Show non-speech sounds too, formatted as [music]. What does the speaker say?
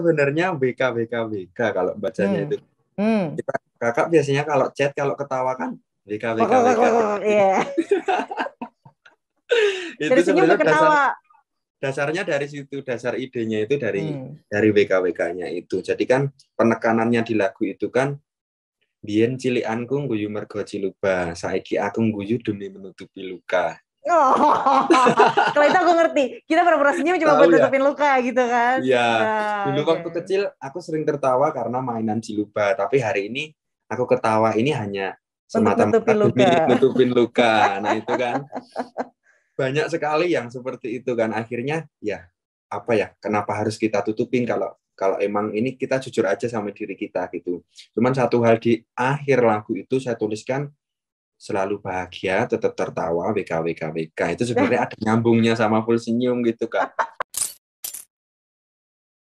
sebenarnya BK BK BK kalau bacanya hmm. itu. Hmm. Kita, kakak biasanya kalau chat kalau ketawa kan BK BK BK. yeah. itu sebenarnya dasar, dasarnya dari situ dasar idenya itu dari hmm. dari BK BK-nya itu. Jadi kan penekanannya di lagu itu kan Bien cilik anku guyu mergo ciluba, saiki aku guyu demi menutupi luka. Oh, [laughs] kalau itu aku ngerti. Kita pura cuma buat ya. tutupin ya? luka gitu kan. Iya. Nah, Dulu okay. waktu kecil aku sering tertawa karena mainan ciluba, tapi hari ini aku ketawa ini hanya semata nutupin luka. nutupin [laughs] luka. Nah, itu kan [laughs] banyak sekali yang seperti itu kan akhirnya ya apa ya kenapa harus kita tutupin kalau kalau emang ini kita jujur aja sama diri kita gitu. Cuman satu hal di akhir lagu itu saya tuliskan selalu bahagia, tetap tertawa, WKWKWK. Itu nah. sebenarnya ada nyambungnya sama full senyum gitu, Kak.